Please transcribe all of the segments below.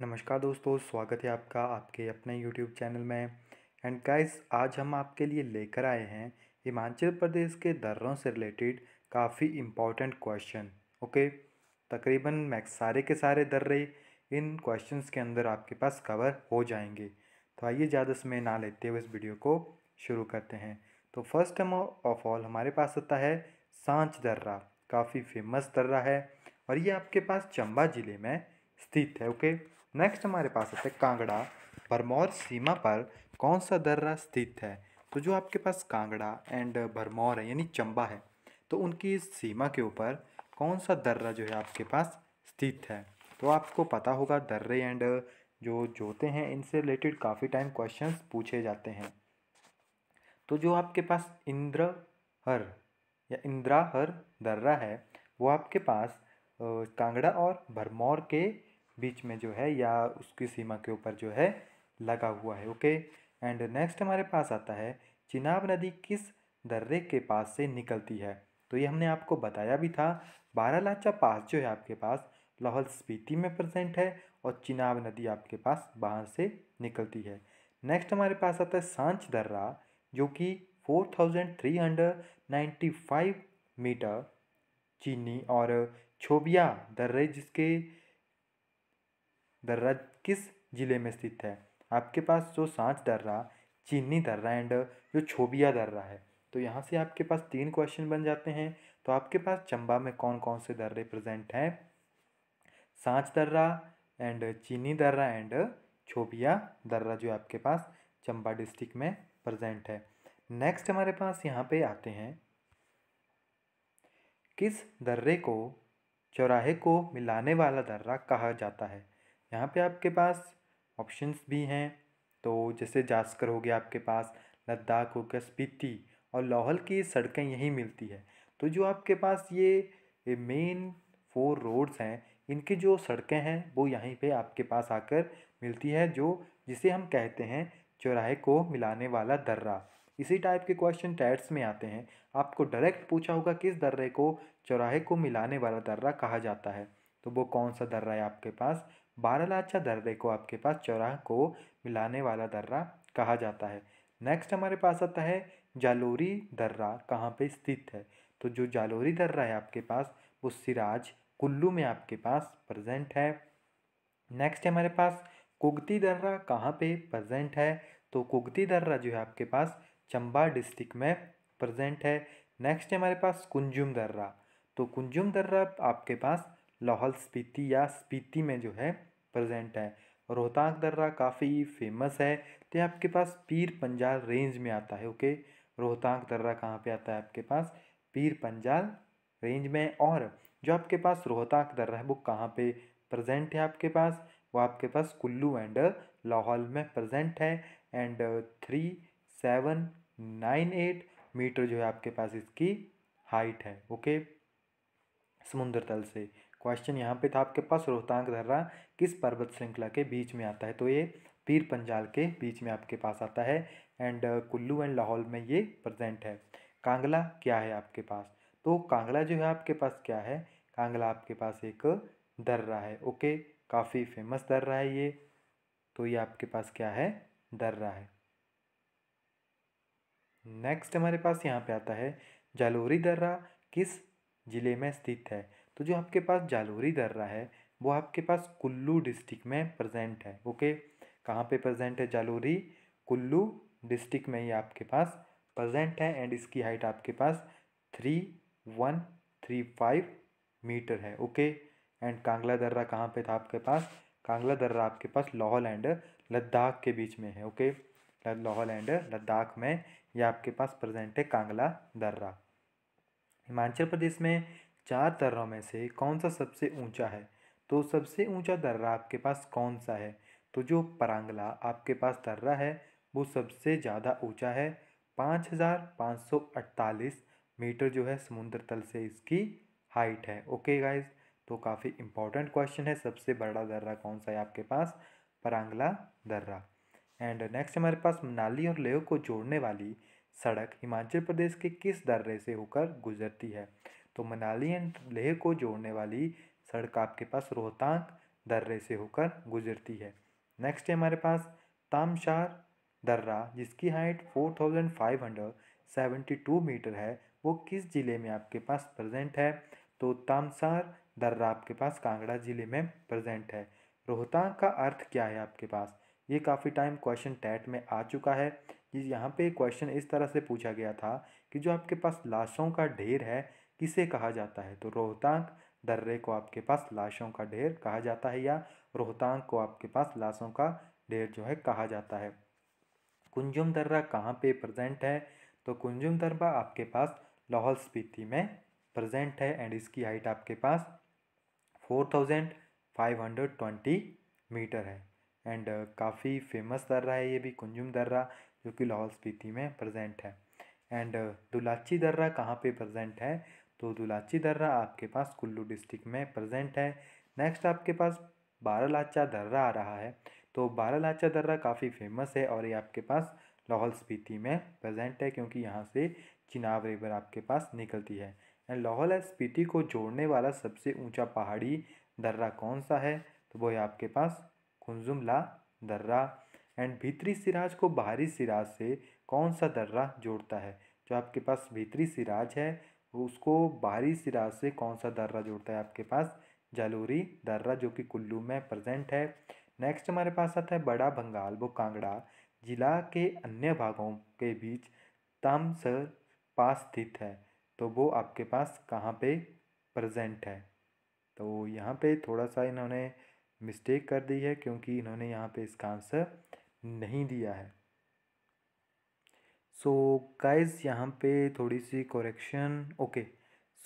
नमस्कार दोस्तों स्वागत है आपका आपके अपने यूट्यूब चैनल में एंड गाइस आज हम आपके लिए लेकर आए हैं हिमाचल प्रदेश के दर्रों से रिलेटेड काफ़ी इम्पॉर्टेंट क्वेश्चन ओके तकरीबन मैक्स सारे के सारे दर्रे इन क्वेश्चंस के अंदर आपके पास कवर हो जाएंगे तो आइए ज़्यादा समय ना लेते हुए इस वीडियो को शुरू करते हैं तो फर्स्ट ऑफ ऑल हमारे पास आता है सांच दर्रा काफ़ी फेमस दर्रा है और ये आपके पास चंबा ज़िले में स्थित है ओके नेक्स्ट हमारे पास आता है कांगड़ा भरमौर सीमा पर कौन सा दर्रा स्थित है तो जो आपके पास कांगड़ा एंड भरमौर है यानी चंबा है तो उनकी सीमा के ऊपर कौन सा दर्रा जो है आपके पास स्थित है तो आपको पता होगा दर्रे एंड जो जोते हैं इनसे रिलेटेड काफ़ी टाइम क्वेश्चन पूछे जाते हैं तो जो आपके पास इंद्रहर या इंद्राहर दर्रा है वो आपके पास कांगड़ा और भरमौर के बीच में जो है या उसकी सीमा के ऊपर जो है लगा हुआ है ओके एंड नेक्स्ट हमारे पास आता है चिनाब नदी किस दर्रे के पास से निकलती है तो ये हमने आपको बताया भी था लाचा पास जो है आपके पास लाहौल स्पीति में प्रजेंट है और चिनाब नदी आपके पास बाहर से निकलती है नेक्स्ट हमारे पास आता है सांच दर्रा जो कि four thousand three hundred ninety five metre Chini और छोबिया दर्रे जिसके दर्रा किस ज़िले में स्थित है आपके पास जो सांच दर्रा चीनी दर्रा एंड जो छोबिया दर्रा है तो यहाँ से आपके पास तीन क्वेश्चन बन जाते हैं तो आपके पास चंबा में कौन कौन से दर्रे प्रेजेंट हैं सांच दर्रा एंड चीनी दर्रा एंड छोबिया दर्रा जो आपके पास चंबा डिस्ट्रिक्ट में प्रेजेंट है नेक्स्ट हमारे पास यहाँ पे आते हैं किस दर्रे को चौराहे को मिलाने वाला दर्रा कहा जाता है यहाँ पे आपके पास ऑप्शंस भी हैं तो जैसे जास्कर हो गया आपके पास लद्दाख हो गया स्पीति और लाहौल की सड़कें यहीं मिलती है तो जो आपके पास ये मेन फोर रोड्स हैं इनकी जो सड़कें हैं वो यहीं पे आपके पास आकर मिलती है जो जिसे हम कहते हैं चौराहे को मिलाने वाला दर्रा इसी टाइप के क्वेश्चन टैट्स में आते हैं आपको डायरेक्ट पूछा होगा किस दर्रे को चौराहे को मिलाने वाला दर्रा कहा जाता है तो वो कौन सा दर्रा है आपके पास बारह लाचा दर्रे को आपके पास चौराह को मिलाने वाला दर्रा कहा जाता है नेक्स्ट हमारे पास आता है जालोरी दर्रा कहाँ पे स्थित है तो जो जालोरी दर्रा है आपके पास वो सिराज कुल्लू में आपके पास प्रेजेंट है नेक्स्ट हमारे पास कुगती दर्रा कहाँ पे प्रेजेंट है तो कुगती दर्रा जो है आपके पास चंबा डिस्ट्रिक्ट में प्रेजेंट है नेक्स्ट हमारे पास कुंजुम दर्रा तो कुंजुम दर्रा आपके पास लाहौल स्पीति या स्पीति में जो है प्रेजेंट है रोहतांग दर्रा काफ़ी फेमस है तो आपके पास पीर पंजाल रेंज में आता है ओके रोहतांग दर्रा कहाँ पे आता है आपके पास पीर पंजाल रेंज में और जो आपके पास रोहतांग दर्रा है वो कहाँ पे प्रेजेंट है आपके पास वो आपके पास कुल्लू एंड लाहौल में प्रेजेंट है and three seven nine eight metre जो है आपके पास इसकी हाइट है ओके समुद्र तल से क्वेश्चन यहाँ पे था आपके पास रोहतांग दर्रा किस पर्वत श्रृंखला के बीच में आता है तो ये पीर पंजाल के बीच में आपके पास आता है and uh, Kullu and Lahaul में ये प्रजेंट है कांगला क्या है आपके पास तो कांगला जो है आपके पास क्या है कांगला आपके पास एक दर्रा है ओके काफ़ी फेमस दर्रा है ये तो ये आपके पास क्या है दर्रा है नेक्स्ट हमारे पास यहाँ पे आता है जालोरी दर्रा किस ज़िले में स्थित है तो जो आपके पास जालोरी दर्रा है वो आपके पास कुल्लू डिस्ट्रिक्ट में प्रेजेंट है ओके कहाँ पे प्रेजेंट है जालोरी कुल्लू डिस्ट्रिक्ट में ये आपके पास प्रेजेंट है एंड इसकी हाइट आपके पास three one three five metre है ओके एंड कांगला दर्रा कहाँ पे था आपके पास कांगला दर्रा आपके पास लाहौल एंड लद्दाख के बीच में है ओके लाहौल एंड लद्दाख में ये आपके पास प्रेजेंट है कांगला दर्रा हिमाचल प्रदेश में चार दर्रों में से कौन सा सबसे ऊंचा है तो सबसे ऊंचा दर्रा आपके पास कौन सा है तो जो परांगला आपके पास दर्रा है वो सबसे ज़्यादा ऊंचा है पाँच हज़ार पाँच सौ अड़तालीस मीटर जो है समुद्र तल से इसकी हाइट है ओके गाइज तो काफ़ी इम्पॉर्टेंट क्वेश्चन है सबसे बड़ा दर्रा कौन सा है आपके पास परांगला दर्रा एंड नेक्स्ट हमारे पास मनाली और लेह को जोड़ने वाली सड़क हिमाचल प्रदेश के किस दर्रे से होकर गुजरती है तो मनाली एंड लेह को जोड़ने वाली सड़क आपके पास रोहतांग दर्रे से होकर गुजरती है नेक्स्ट है हमारे पास तामशार दर्रा जिसकी हाइट 4572 मीटर है वो किस ज़िले में आपके पास प्रेजेंट है तो तामसार दर्रा आपके पास कांगड़ा ज़िले में प्रेजेंट है रोहतांग का अर्थ क्या है आपके पास ये काफ़ी टाइम क्वेश्चन टैट में आ चुका है जिस यहाँ पे क्वेश्चन इस तरह से पूछा गया था कि जो आपके पास लाशों का ढेर है किसे कहा जाता है तो रोहतांग दर्रे को आपके पास लाशों का ढेर कहा जाता है या रोहतांग को आपके पास लाशों का ढेर जो है कहा जाता है कुंजुम दर्रा कहाँ पे प्रेजेंट है तो कुंजुम दर्रा आपके पास लाहौल स्पीति में प्रेजेंट है एंड इसकी हाइट आपके पास four thousand five hundred twenty metre है एंड काफ़ी फेमस दर्रा है ये भी कुंजुम दर्रा जो कि लाहौल स्पीति में प्रजेंट है एंड दुलाची दर्रा कहाँ पे प्रजेंट है तो दुलाची दर्रा आपके पास कुल्लू डिस्ट्रिक्ट में प्रेजेंट है नेक्स्ट आपके पास बारह लाचा दर्रा आ रहा है तो बारह लाचा दर्रा काफ़ी फेमस है और ये आपके पास लाहौल स्पीति में प्रेजेंट है क्योंकि यहाँ से चिनाब रिवर आपके पास निकलती है एंड लाहौल स्पीति को जोड़ने वाला सबसे ऊंचा पहाड़ी दर्रा कौन सा है तो वो है आपके पास कुंजुमला दर्रा एंड भीतरी सिराज को बाहरी सिराज से कौन सा दर्रा जोड़ता है जो आपके पास भीतरी सिराज है तो उसको बाहरी सिरा से कौन सा दर्रा जोड़ता है आपके पास जालोरी दर्रा जो कि कुल्लू में प्रजेंट है नेक्स्ट हमारे पास आता है बड़ा बंगाल वो कांगड़ा जिला के अन्य भागों के बीच तामसर पास स्थित है तो वो आपके पास कहाँ पे प्रेजेंट है तो यहाँ पे थोड़ा सा इन्होंने मिस्टेक कर दी है क्योंकि इन्होंने यहाँ पे इसका आंसर नहीं दिया है सो गाइस यहाँ पे थोड़ी सी कोरेक्शन ओके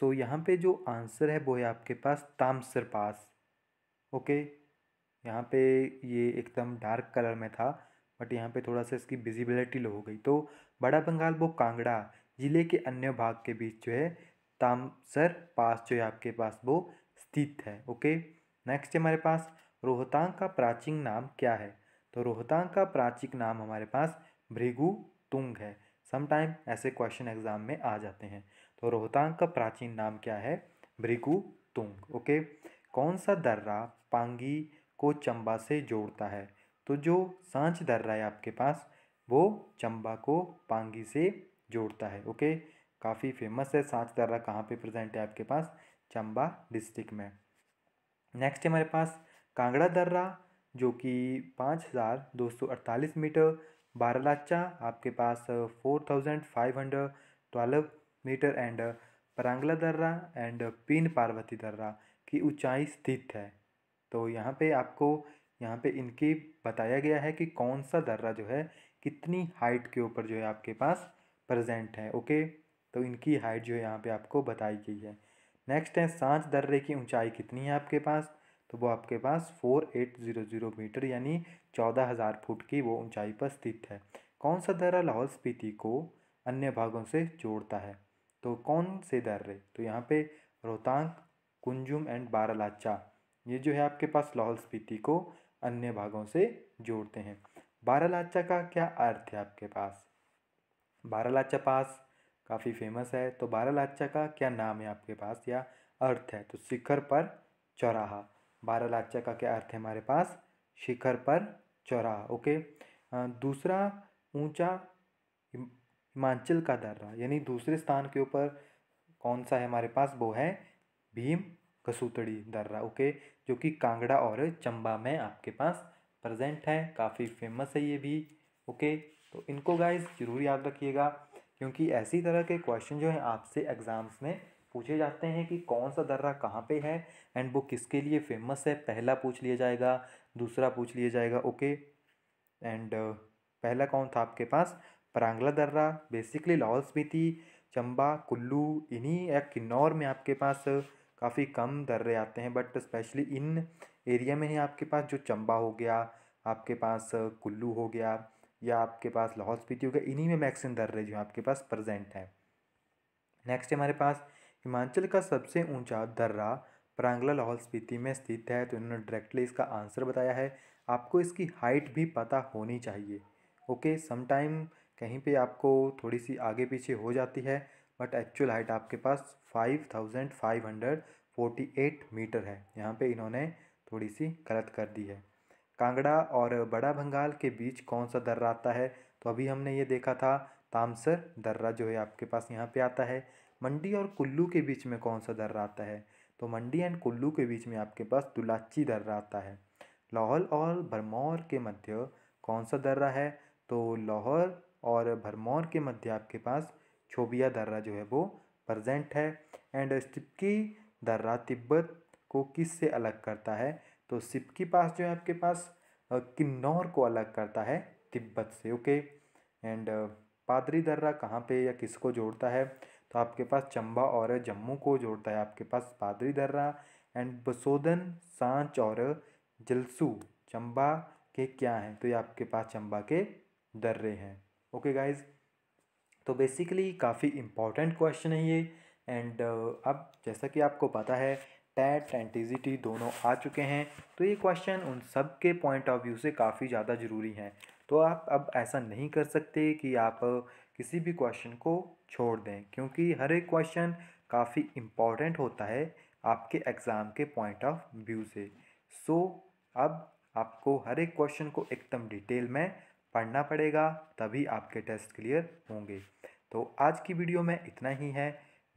सो यहाँ पे जो आंसर है वो है आपके पास तामसर पास ओके यहाँ पे ये एकदम डार्क कलर में था बट यहाँ पे थोड़ा सा इसकी विजिबिलिटी लो हो गई तो बड़ा बंगाल वो कांगड़ा ज़िले के अन्य भाग के बीच जो है तामसर पास जो है आपके पास वो स्थित है ओके नेक्स्ट हमारे पास रोहतांग का प्राचीन नाम क्या है तो रोहतांग का प्राचीन नाम हमारे पास भृगु तुंग है समटाइम ऐसे क्वेश्चन एग्जाम में आ जाते हैं तो रोहतांग का प्राचीन नाम क्या है भृगु तुंग ओके कौन सा दर्रा पांगी को चंबा से जोड़ता है तो जो सांच दर्रा है आपके पास वो चंबा को पांगी से जोड़ता है ओके काफ़ी फेमस है सांच दर्रा कहाँ पे प्रेजेंट है आपके पास चंबा डिस्ट्रिक्ट में नेक्स्ट हमारे पास कांगड़ा दर्रा जो कि पाँच हज़ार दो सौ अड़तालीस मीटर बारह लाचा आपके पास four thousand five hundred twelve metre and Parangla दर्रा एंड पीन पार्वती दर्रा की ऊंचाई स्थित है तो यहाँ पे आपको यहाँ पे इनके बताया गया है कि कौन सा दर्रा जो है कितनी हाइट के ऊपर जो है आपके पास प्रजेंट है ओके तो इनकी हाइट जो है यहाँ पर आपको बताई गई है नेक्स्ट है सांच दर्रे की ऊंचाई कितनी है आपके पास तो वो आपके पास four eight zero zero metre यानी चौदह हज़ार फुट की वो ऊंचाई पर स्थित है कौन सा दर्रा लाहौल स्पीति को अन्य भागों से जोड़ता है तो कौन से दर्रे तो यहाँ पे रोहतांग कुंजुम एंड बारालाचा ये जो है आपके पास लाहौल स्पीति को अन्य भागों से जोड़ते हैं बारालाचा का क्या अर्थ है आपके पास बारालाचा पास काफ़ी फेमस है तो बारालाचा का क्या नाम है आपके पास या अर्थ है तो शिखर पर चौराहा बारह लाचा का क्या अर्थ है हमारे पास शिखर पर चौरा ओके दूसरा ऊंचा हिमाचल का दर्रा यानी दूसरे स्थान के ऊपर कौन सा है हमारे पास वो है भीम कसूतड़ी दर्रा ओके जो कि कांगड़ा और चंबा में आपके पास प्रेजेंट है काफ़ी फेमस है ये भी ओके तो इनको गाइज ज़रूर याद रखिएगा क्योंकि ऐसी तरह के क्वेश्चन जो हैं आपसे एग्ज़ाम्स में पूछे जाते हैं कि कौन सा दर्रा कहाँ पे है एंड वो किसके लिए फेमस है पहला पूछ लिया जाएगा दूसरा पूछ लिया जाएगा ओके एंड uh, पहला कौन था आपके पास परांगला दर्रा बेसिकली लाहौल स्पीति चंबा कुल्लू इन्हीं या किन्नौर में आपके पास काफ़ी कम दर्रे आते हैं बट स्पेशली इन एरिया में ही आपके पास जो चंबा हो गया आपके पास कुल्लू हो गया या आपके पास लाहौल स्पीति हो गया इन्हीं में मैक्सिम दर्रे जो आपके पास प्रेजेंट हैं नेक्स्ट हमारे पास हिमाचल का सबसे ऊंचा दर्रा प्रांगला लाहौल स्पीति में स्थित है तो इन्होंने डायरेक्टली इसका आंसर बताया है आपको इसकी हाइट भी पता होनी चाहिए ओके समटाइम कहीं पे आपको थोड़ी सी आगे पीछे हो जाती है बट एक्चुअल हाइट आपके पास five five thousand hundred forty eight metre है यहाँ पे इन्होंने थोड़ी सी गलत कर दी है कांगड़ा और बड़ा बंगाल के बीच कौन सा दर्रा आता है तो अभी हमने ये देखा था तामसर दर्रा जो है आपके पास यहाँ पे आता है मंडी और कुल्लू के बीच में कौन सा दर्रा आता है तो मंडी एंड कुल्लू के बीच में आपके पास दुलाची दर्रा आता है लाहौल और भरमौर के मध्य कौन सा दर्रा है तो लाहौर और भरमौर के मध्य आपके पास छोबिया दर्रा जो है वो प्रजेंट है एंड सिपकी दर्रा तिब्बत को किस से अलग करता है तो सिपकी पास जो है आपके पास किन्नौर को अलग करता है तिब्बत से ओके एंड पादरी दर्रा कहाँ पे या किसको जोड़ता है तो आपके पास चंबा और जम्मू को जोड़ता है आपके पास पादरी दर्रा एंड बसोदन सांच और जलसू चंबा के क्या हैं तो ये आपके पास चंबा के दर्रे हैं ओके गाइज तो बेसिकली काफ़ी इम्पॉर्टेंट क्वेश्चन है ये एंड uh, अब जैसा कि आपको पता है टैट एंड टी दोनों आ चुके हैं तो ये क्वेश्चन उन सब के पॉइंट ऑफ व्यू से काफ़ी ज़्यादा ज़रूरी हैं तो आप अब ऐसा नहीं कर सकते कि आप किसी भी क्वेश्चन को छोड़ दें क्योंकि हर एक क्वेश्चन काफ़ी इम्पॉर्टेंट होता है आपके एग्ज़ाम के पॉइंट ऑफ व्यू से सो so, अब आपको हर एक क्वेश्चन को एकदम डिटेल में पढ़ना पड़ेगा तभी आपके टेस्ट क्लियर होंगे तो आज की वीडियो में इतना ही है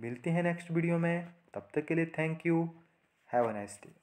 मिलते हैं नेक्स्ट वीडियो में तब तक के लिए thank you have a nice day